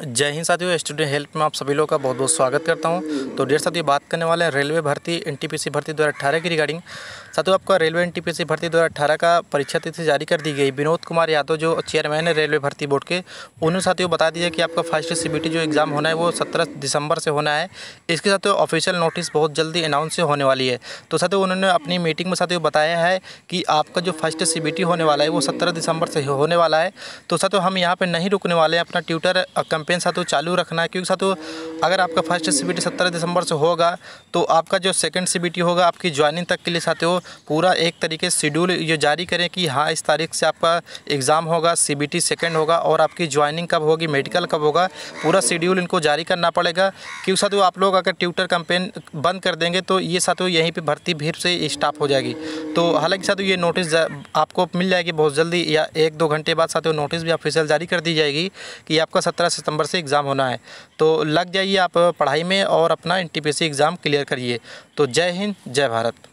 जय हिंद साथियों student help में आप सभी लोगों का बहुत बहुत स्वागत करता हूं तो डेढ़ साथियों बात करने वाले हैं रेलवे भर्ती एनटीपीसी भर्ती अठारह की रिगार्डिंग साथियों आपका रेलवे एनटीपीसी भर्ती अठारह का परीक्षा तिथि जारी कर दी गई विनोद कुमार यादव जो चेयरमैन है रेलवे भर्ती बोर्ड के उन्होंने साथियों बता दिया कि आपका फर्स्ट सी जो एग्ज़ाम होना है वो सत्रह दिसंबर से होना है इसके साथ ऑफिशियल नोटिस बहुत जल्दी अनाउंस होने वाली है तो साथियों उन्होंने अपनी मीटिंग में साथियों बताया है कि आपका जो फर्स्ट सी होने वाला है वो सत्रह दिसंबर से होने वाला है तो साथियों हम यहाँ पर नहीं रुकने वाले हैं अपना ट्यूटर कैंपेन साथों चालू रखना है क्योंकि साथ अगर आपका फर्स्ट सी सत्रह दिसंबर से होगा तो आपका जो सेकेंड सी होगा आपकी ज्वाइनिंग तक के लिए साथियों पूरा एक तरीके से शेड्यूल ये जारी करें कि हाँ इस तारीख से आपका एग्ज़ाम होगा सी बी सेकेंड होगा और आपकी ज्वाइनिंग कब होगी मेडिकल कब होगा पूरा शेड्यूल इनको जारी करना पड़ेगा क्योंकि साथ आप लोग अगर ट्यूटर कैंपेन बंद कर देंगे तो ये साथ यहीं पर भर्ती भीड़ से स्टाफ हो जाएगी तो हालांकि साथ ये नोटिस आपको मिल जाएगी बहुत जल्दी या एक दो घंटे बाद साथ नोटिस भी ऑफिशियल जारी कर दी जाएगी कि आपका सत्रह सितम्बर दिसंबर से एग्ज़ाम होना है तो लग जाइए आप पढ़ाई में और अपना एन एग्ज़ाम क्लियर करिए तो जय हिंद जय भारत